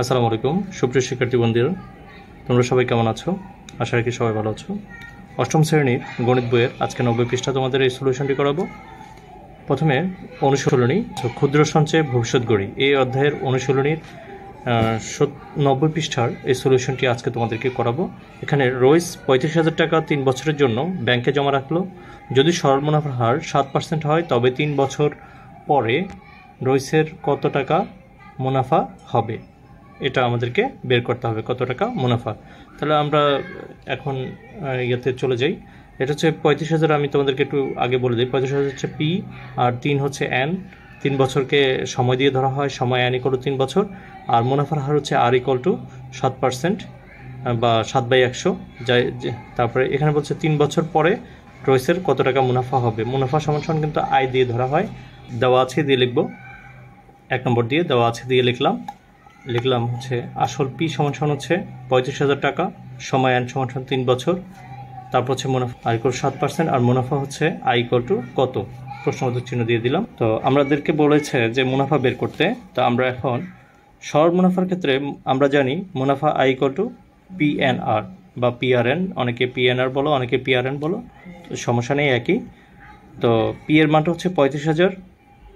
আসসালামু আলাইকুম সুপ্রিয় শিক্ষার্থীবন্দির তোমরা সবাই কেমন আছো আশা রাখি সবাই ভালো আছো অষ্টম শ্রেণীর গণিত বইয়ের আজকে নব্বই পৃষ্ঠা তোমাদের এই সলিউশনটি করাবো প্রথমে অনুশীলনী ক্ষুদ্র সঞ্চয় ভবিষ্যৎ গড়ি এই অধ্যায়ের অনুশীলনীর নব্বই পৃষ্ঠার এই সলিউশনটি আজকে তোমাদেরকে করাবো এখানে রোজ পঁয়ত্রিশ হাজার টাকা তিন বছরের জন্য ব্যাংকে জমা রাখলো যদি সরল মুনাফার হার সাত পার্সেন্ট হয় তবে তিন বছর পরে রইসের কত টাকা মুনাফা হবে এটা আমাদেরকে বের করতে হবে কত টাকা মুনাফা তাহলে আমরা এখন ইয়েতে চলে যাই এটা হচ্ছে পঁয়ত্রিশ হাজার আমি তোমাদেরকে একটু আগে বলে দিই পঁয়ত্রিশ হাজার হচ্ছে পি আর তিন হচ্ছে এন তিন বছরকে সময় দিয়ে ধরা হয় সময় এন ইকল তিন বছর আর মুনাফার হার হচ্ছে আর ইকল টু সাত পার্সেন্ট বা সাত বাই একশো যাই তারপরে এখানে বলছে তিন বছর পরে ট্রয়েসের কত টাকা মুনাফা হবে মুনাফা সমান কিন্তু আয় দিয়ে ধরা হয় দেওয়া আছে দিয়ে লিখব এক নম্বর দিয়ে দেওয়া আছে দিয়ে লিখলাম লিখলাম হচ্ছে আসল পি সমান হচ্ছে পঁয়ত্রিশ হাজার টাকা সময় অ্যান্ড সমান তিন বছর তারপর হচ্ছে মুনাফা আয় কর সাত পার্সেন্ট আর মুনাফা হচ্ছে আই টু কত প্রশ্নবোধক চিহ্ন দিয়ে দিলাম তো আমাদেরকে বলেছে যে মুনাফা বের করতে তো আমরা এখন সরল মুনাফার ক্ষেত্রে আমরা জানি মুনাফা আই টু পিএনআর বা পিআরএন অনেকে পিএনআর বলো অনেকে পিআরএন বলো সমস্যা নেই একই তো পি এর মানটা হচ্ছে পঁয়ত্রিশ হাজার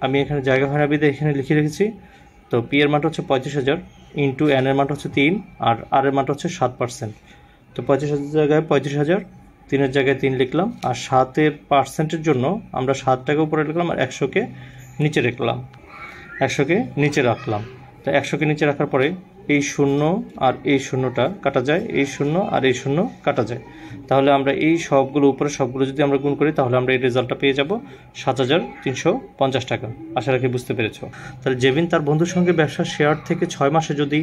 আমি এখানে জায়গা হয় বিদে এখানে লিখে রেখেছি তো পি এর মানটা হচ্ছে পঁয়ত্রিশ হাজার ইন্টু এন এর মানটা হচ্ছে তিন আর আর এর মানটা হচ্ছে সাত পার্সেন্ট তো পঁয়ত্রিশ হাজার জায়গায় পঁয়ত্রিশ হাজার তিনের জায়গায় তিন লিখলাম আর সাতের পার্সেন্টের জন্য আমরা সাত টাকা উপরে লিখলাম আর একশোকে নিচে রাখলাম একশোকে নিচে রাখলাম তো একশোকে নিচে রাখার পরে এই শূন্য আর এই শূন্যটা কাটা যায় এই শূন্য আর এই শূন্য কাটা যায় তাহলে আমরা এই সবগুলো উপরে সবগুলো যদি আমরা গুণ করি তাহলে আমরা এই রেজাল্টটা পেয়ে যাব সাত হাজার তিনশো পঞ্চাশ টাকা আশা রাখি বুঝতে পেরেছ তাহলে জেভিন তার বন্ধুর সঙ্গে ব্যবসা শেয়ার থেকে ছয় মাসে যদি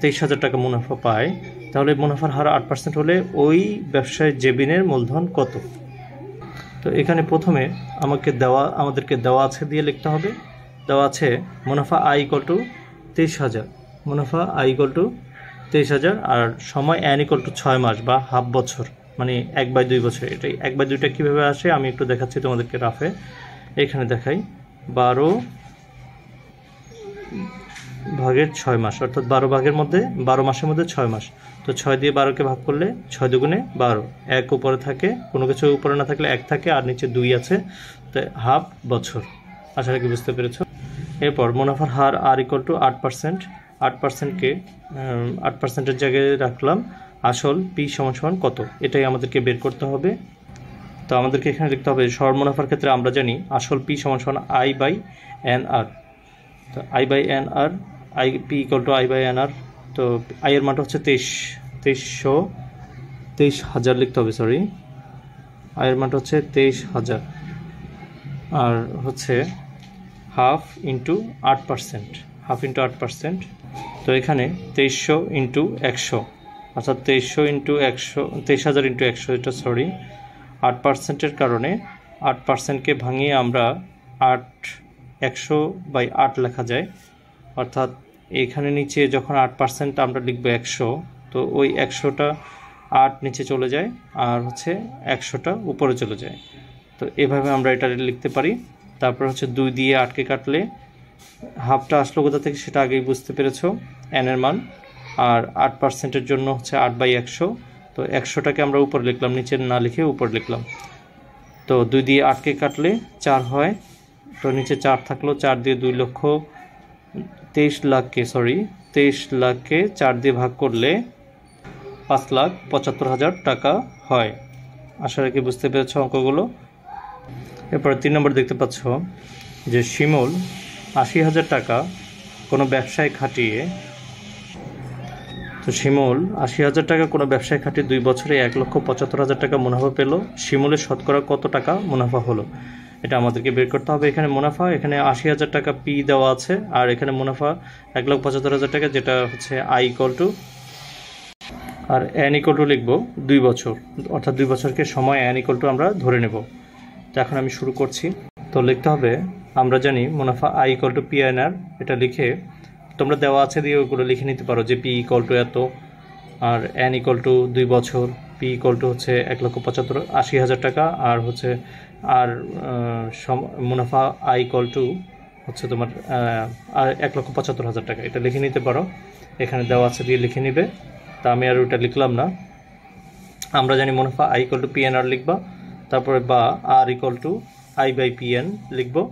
তেইশ হাজার টাকা মুনাফা পায় তাহলে মুনাফার হার আট পার্সেন্ট হলে ওই ব্যবসায় জেবিনের মূলধন কত তো এখানে প্রথমে আমাকে দেওয়া আমাদেরকে দেওয়া আছে দিয়ে লিখতে হবে দেওয়া আছে মুনাফা আই কটু তেইশ হাজার মুনাফা আই ইকল টু তেইশ হাজার আর সময় অ্যান ইকল টু ছয় মাস বা হাফ বছর মানে এক বাই দুই বছর এটাই এক বাই দুইটা কীভাবে আসে আমি একটু দেখাচ্ছি তোমাদেরকে রাফে এখানে দেখাই বারো ভাগের ছয় মাস অর্থাৎ বারো ভাগের মধ্যে বারো মাসের মধ্যে ছয় মাস তো ছয় দিয়ে বারোকে ভাগ করলে ছয় দুগুণে বারো এক উপরে থাকে কোনো কিছু উপরে না থাকলে এক থাকে আর নিচে দুই আছে তো হাফ বছর আশা রাখি বুঝতে পেরেছ এরপর মুনাফার হার আর ইকল টু আট পার্সেন্ট আট পার্সেন্টকে আট পার্সেন্টের জায়গায় রাখলাম আসল পি সমান কত এটাই আমাদেরকে বের করতে হবে তো আমাদেরকে এখানে লিখতে হবে সর মুনাফার ক্ষেত্রে আমরা জানি আসল পি সমান আই বাই এন আর তো I by N R I P equal to I by N R তো আই এর মানটা হচ্ছে তেইশ তেইশশো তেইশ হাজার লিখতে হবে সরি আই এর মানটা হচ্ছে তেইশ হাজার আর হচ্ছে হাফ ইন্টু আট পার্সেন্ট হাফ ইন্টু আট পার্সেন্ট তো এখানে তেইশশো ইন্টু একশো অর্থাৎ তেইশশো ইন্টু একশো তেইশ হাজার ইন্টু একশো এটা সরি আট পার্সেন্টের কারণে আট পার্সেন্টকে ভাঙিয়ে আমরা আট একশো বাই আট লেখা যায় অর্থাৎ এখানে নিচে যখন আট পার্সেন্ট আমরা লিখবো একশো তো ওই একশোটা আট নিচে চলে যায় আর হচ্ছে একশোটা উপরে চলে যায় তো এভাবে আমরা এটা লিখতে পারি তারপর হচ্ছে দুই দিয়ে আটকে কাটলে হাফটা আসলো কোথা থেকে সেটা আগেই বুঝতে পেরেছো এনের মান আর আট পার্সেন্টের জন্য হচ্ছে আট বাই একশো তো একশোটাকে আমরা উপর লিখলাম নিচে না লিখে উপর লিখলাম তো দুই দিয়ে আটকে কাটলে চার হয় তো নিচে চার থাকলো চার দিয়ে দুই লক্ষ তেইশ লাখকে সরি তেইশ লাখকে চার দিয়ে ভাগ করলে পাঁচ লাখ পঁচাত্তর হাজার টাকা হয় আশা রাখি বুঝতে পেরেছ অঙ্কগুলো এরপরে তিন নম্বর দেখতে পাচ্ছ যে শিমল আশি হাজার টাকা কোনো ব্যবসায় খাটিয়ে তো শিমুল আশি হাজার টাকা কোনো ব্যবসায় খাটিয়ে দুই বছরে এক লক্ষ পঁচাত্তর হাজার টাকা মুনাফা পেল শিমুলের শতকরা কত টাকা মুনাফা হলো এটা আমাদেরকে বের করতে হবে এখানে মুনাফা এখানে আশি হাজার টাকা পি দেওয়া আছে আর এখানে মুনাফা এক লক্ষ পঁচাত্তর হাজার টাকা যেটা হচ্ছে I equal to R N equal to লিখবো দুই বছর অর্থাৎ দুই বছরকে সময় অ্যান ইকল টু আমরা ধরে নেব তো এখন আমি শুরু করছি তো লিখতে হবে আমরা জানি মুনাফা I equal to P N R এটা লিখে তোমরা দেওয়া আছে দিয়ে ওগুলো লিখে নিতে পারো যে পি ইকল টু এত আর এন ইকল টু দুই বছর পি ইকল টু হচ্ছে এক লক্ষ পঁচাত্তর আশি হাজার টাকা আর হচ্ছে আর মুনাফা আই ইকল টু হচ্ছে তোমার এক লক্ষ পঁচাত্তর হাজার টাকা এটা লিখে নিতে পারো এখানে দেওয়া আছে দিয়ে লিখে নিবে তা আমি আর ওটা লিখলাম না আমরা জানি মুনাফা আই ইকল টু পিএনআর লিখবা তারপরে বা R equal to I by PN লিখবো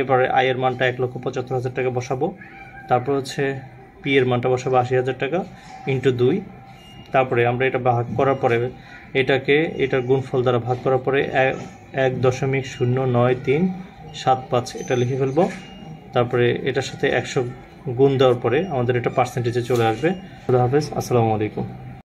এবারে আয়ের মানটা এক লক্ষ পঁচাত্তর হাজার টাকা বসাবো তারপর হচ্ছে পি এর মানটা বসাবো আশি হাজার টাকা ইন্টু দুই তারপরে আমরা এটা ভাগ করার পরে এটাকে এটার গুণফল দ্বারা ভাগ করার পরে এক দশমিক শূন্য নয় তিন সাত পাঁচ এটা লিখে ফেলবো তারপরে এটার সাথে একশো গুণ দেওয়ার পরে আমাদের এটা পার্সেন্টেজে চলে আসবে খুদা হাফেজ আসসালামু আলাইকুম